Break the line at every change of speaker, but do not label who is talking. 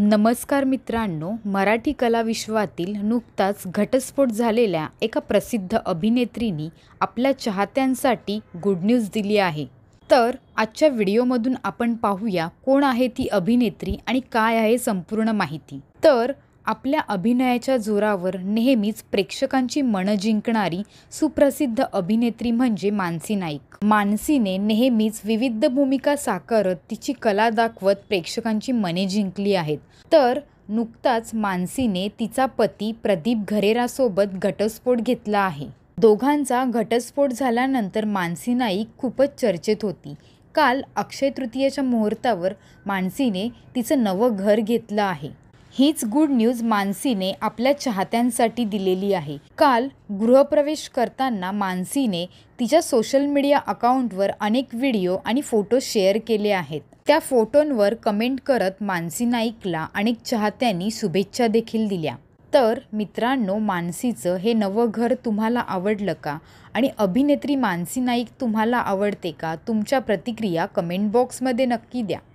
नमस्कार मित्रांनो मराठी कलाविश्वातील नुकताच घटस्फोट झालेल्या एका प्रसिद्ध अभिनेत्रीनी आपल्या चाहत्यांसाठी गुड न्यूज दिली आहे तर आजच्या व्हिडिओमधून आपण पाहूया कोण आहे ती अभिनेत्री आणि काय आहे संपूर्ण माहिती तर आपल्या अभिनयाच्या जोरावर नेहमीच प्रेक्षकांची मनं जिंकणारी सुप्रसिद्ध अभिनेत्री म्हणजे मानसी नाईक मानसीने नेहमीच विविध भूमिका साकारत तिची कला दाखवत प्रेक्षकांची मने जिंकली आहेत तर नुकताच मानसीने तिचा पती प्रदीप घरेरासोबत घटस्फोट घेतला आहे दोघांचा घटस्फोट झाल्यानंतर मानसी नाईक खूपच चर्चेत होती काल अक्षय तृतीयाच्या मुहूर्तावर मानसीने तिचं नवं घर घेतलं आहे हीच गुड न्यूज मानसीने आपल्या चाहत्यांसाठी दिलेली आहे काल गृहप्रवेश करताना मानसीने तिच्या सोशल मीडिया अकाउंटवर अनेक व्हिडिओ आणि फोटो शेअर केले आहेत त्या फोटोंवर कमेंट करत मानसी नाईकला अनेक चाहत्यांनी शुभेच्छा देखील दिल्या तर मित्रांनो मानसीचं हे नवं घर तुम्हाला आवडलं का आणि अभिनेत्री मानसी नाईक तुम्हाला आवडते का तुमच्या प्रतिक्रिया कमेंट बॉक्समध्ये नक्की द्या